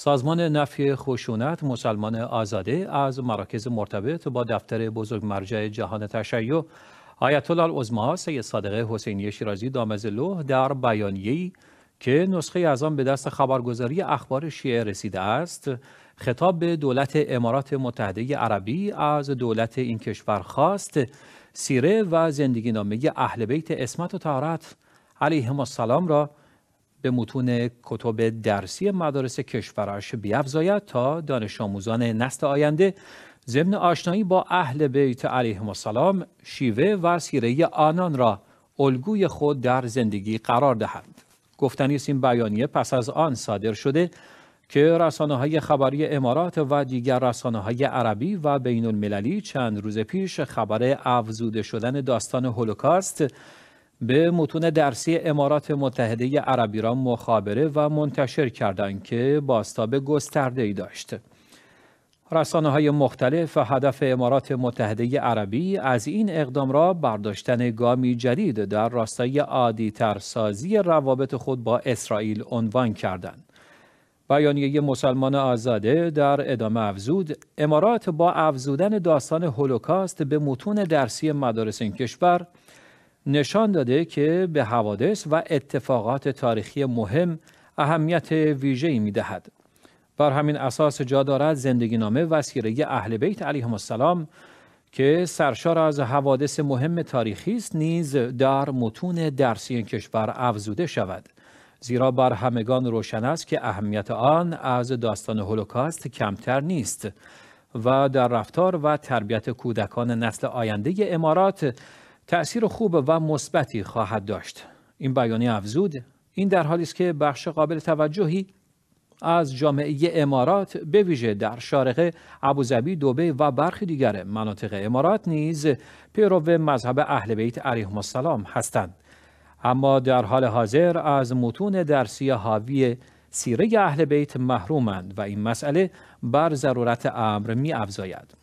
سازمان نفی خشونت مسلمان آزاده از مراکز مرتبط با دفتر بزرگ مرجع جهان تشیع آیت الله العظما سید صادق حسینی شیرازی دامزلو در بیانیه‌ای که نسخه از آن به دست خبرگزاری اخبار شیعه رسیده است خطاب به دولت امارات متحده عربی از دولت این کشور خواست سیره و زندگی نامه اهل بیت اسمت و طهارت علیهم السلام را به متون کتب درسی مدارس کشورش بیفزاید تا دانش آموزان نسل آینده ضمن آشنایی با اهل بیت علیه السلام شیوه و سیره آنان را الگوی خود در زندگی قرار دهند گفتنی است این بیانیه پس از آن صادر شده که رسانه های خبری امارات و دیگر رسانه های عربی و بین المللی چند روز پیش خبر افزوده شدن داستان هولوکاست به متون درسی امارات متحده عربی را مخابره و منتشر کردند که باستاب گسترده ای داشت. رسانه های مختلف و هدف امارات متحده عربی از این اقدام را برداشتن گامی جدید در راستای عادی ترسازی روابط خود با اسرائیل عنوان کردند. بیانیه مسلمان آزاده در ادامه افزود امارات با افزودن داستان هولوکاست به متون درسی مدارس این کشور نشان داده که به حوادث و اتفاقات تاریخی مهم اهمیت ویژه‌ای میدهد. بر همین اساس جا دارد زندگی نامه و سیره اهل بیت علیهم السلام که سرشار از حوادث مهم تاریخی است نیز در متون درسی کشور افزوده شود زیرا بر همگان روشن است که اهمیت آن از داستان هولوکاست کمتر نیست و در رفتار و تربیت کودکان نسل آینده امارات تأثیر خوب و مثبتی خواهد داشت این بیانیه افزود این در حالی است که بخش قابل توجهی از جامعه امارات به ویژه در شارقه ابوظبی دوبه و برخی دیگر مناطق امارات نیز پیرو مذهب اهل بیت علیهم السلام هستند اما در حال حاضر از متون درسی حاوی سیره اهل بیت محرومند و این مسئله بر ضرورت امر می افزاید.